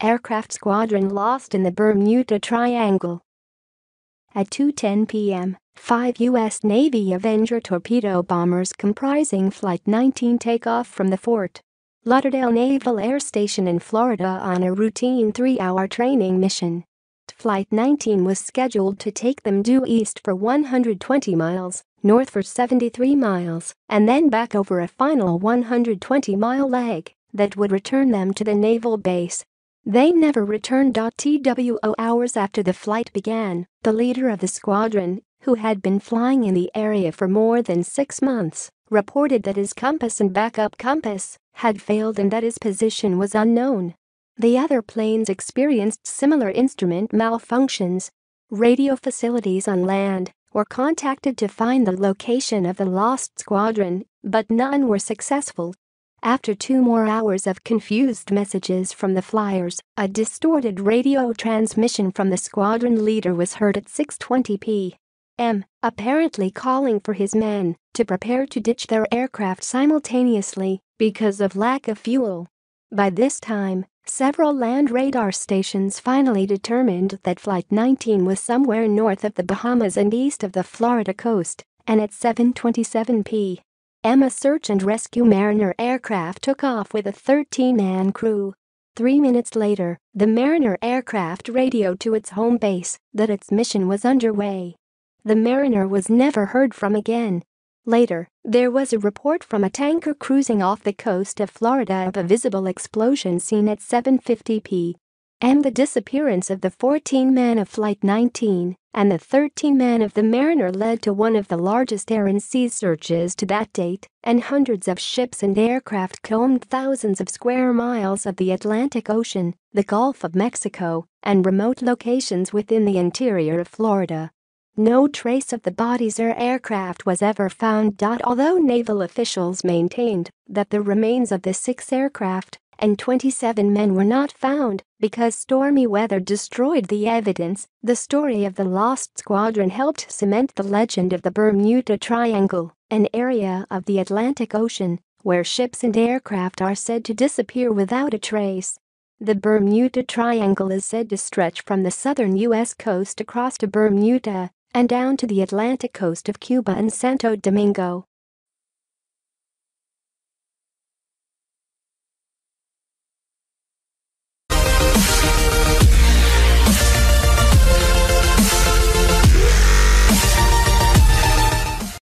aircraft squadron lost in the Bermuda Triangle. At 2.10 p.m., five U.S. Navy Avenger torpedo bombers comprising Flight 19 take off from the Fort Lauderdale Naval Air Station in Florida on a routine three-hour training mission. Flight 19 was scheduled to take them due east for 120 miles, north for 73 miles, and then back over a final 120-mile leg that would return them to the naval base they never returned. TWO hours after the flight began, the leader of the squadron, who had been flying in the area for more than six months, reported that his compass and backup compass had failed and that his position was unknown. The other planes experienced similar instrument malfunctions. Radio facilities on land were contacted to find the location of the lost squadron, but none were successful. After two more hours of confused messages from the flyers, a distorted radio transmission from the squadron leader was heard at 6:20 p.m., apparently calling for his men to prepare to ditch their aircraft simultaneously because of lack of fuel. By this time, several land radar stations finally determined that Flight 19 was somewhere north of the Bahamas and east of the Florida coast, and at 7:27 p.m Emma search and rescue Mariner aircraft took off with a 13-man crew. Three minutes later, the Mariner aircraft radioed to its home base that its mission was underway. The Mariner was never heard from again. Later, there was a report from a tanker cruising off the coast of Florida of a visible explosion seen at 7.50 p and the disappearance of the 14 men of Flight 19 and the 13 men of the Mariner led to one of the largest air and sea searches to that date, and hundreds of ships and aircraft combed thousands of square miles of the Atlantic Ocean, the Gulf of Mexico, and remote locations within the interior of Florida. No trace of the bodies or aircraft was ever found. Although naval officials maintained that the remains of the six aircraft and 27 men were not found because stormy weather destroyed the evidence. The story of the lost squadron helped cement the legend of the Bermuda Triangle, an area of the Atlantic Ocean where ships and aircraft are said to disappear without a trace. The Bermuda Triangle is said to stretch from the southern U.S. coast across to Bermuda and down to the Atlantic coast of Cuba and Santo Domingo.